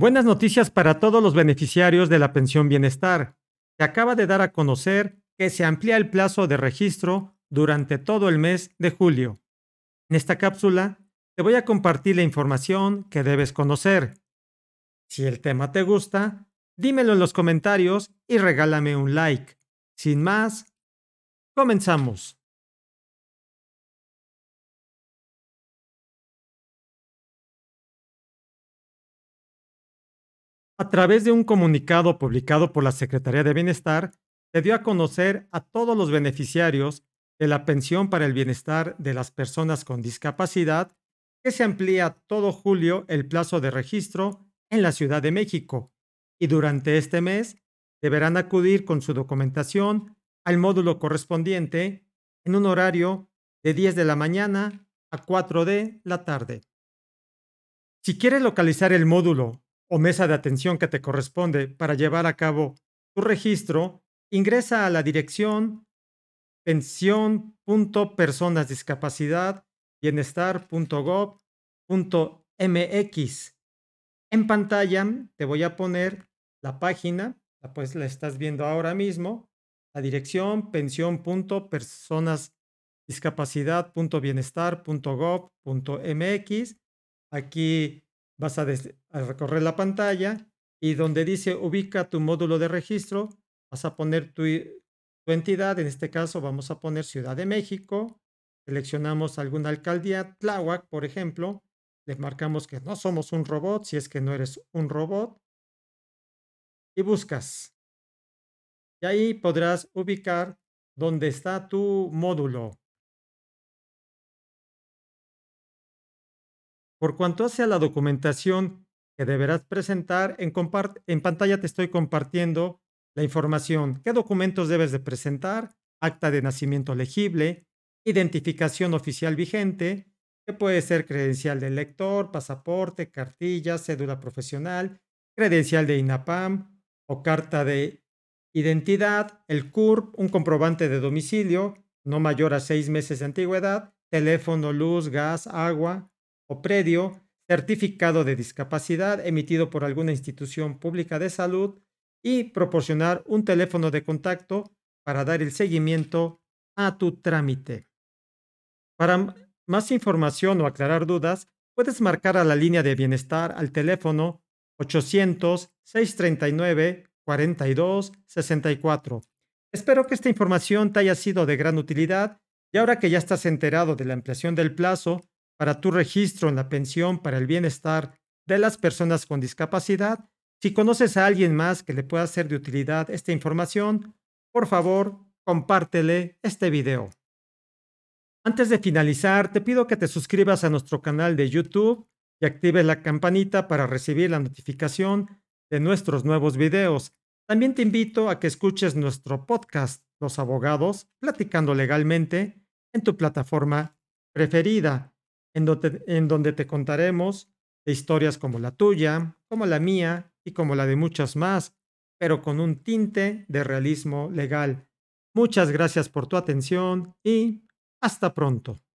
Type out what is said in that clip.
Buenas noticias para todos los beneficiarios de la pensión bienestar. Se acaba de dar a conocer que se amplía el plazo de registro durante todo el mes de julio. En esta cápsula te voy a compartir la información que debes conocer. Si el tema te gusta, dímelo en los comentarios y regálame un like. Sin más, comenzamos. A través de un comunicado publicado por la Secretaría de Bienestar, se dio a conocer a todos los beneficiarios de la pensión para el bienestar de las personas con discapacidad que se amplía todo julio el plazo de registro en la Ciudad de México y durante este mes deberán acudir con su documentación al módulo correspondiente en un horario de 10 de la mañana a 4 de la tarde. Si quiere localizar el módulo o mesa de atención que te corresponde para llevar a cabo tu registro, ingresa a la dirección pensión.personasdiscapacidad.bienestar.gov.mx. En pantalla te voy a poner la página, pues la estás viendo ahora mismo, la dirección pensión.personasdiscapacidad.bienestar.gov.mx. Aquí vas a, recorrer la pantalla y donde dice ubica tu módulo de registro, vas a poner tu, tu entidad, en este caso vamos a poner Ciudad de México, seleccionamos alguna alcaldía, Tláhuac, por ejemplo, le marcamos que no somos un robot, si es que no eres un robot, y buscas. Y ahí podrás ubicar dónde está tu módulo. Por cuanto hace a la documentación que deberás presentar, en, pantalla te estoy compartiendo la información, qué documentos debes de presentar, acta de nacimiento legible, identificación oficial vigente, que puede ser credencial de lector, pasaporte, cartilla, cédula profesional, credencial de INAPAM o carta de identidad, el CURP, un comprobante de domicilio no mayor a seis meses de antigüedad, teléfono, luz, gas, agua, o predio, certificado de discapacidad emitido por alguna institución pública de salud y proporcionar un teléfono de contacto para dar el seguimiento a tu trámite. Para más información o aclarar dudas, puedes marcar a la línea de bienestar al teléfono 800-639-4264. Espero que esta información te haya sido de gran utilidad y ahora que ya estás enterado de la ampliación del plazo, para tu registro en la pensión para el bienestar de las personas con discapacidad. Si conoces a alguien más que le pueda ser de utilidad esta información, por favor, compártele este video. Antes de finalizar, te pido que te suscribas a nuestro canal de YouTube y actives la campanita para recibir la notificación de nuestros nuevos videos. También te invito a que escuches nuestro podcast Los abogados platicando legalmente en tu plataforma preferida en donde, te contaremos historias como la tuya, como la mía y como la de muchas más, pero con un tinte de realismo legal. Muchas gracias por tu atención y hasta pronto.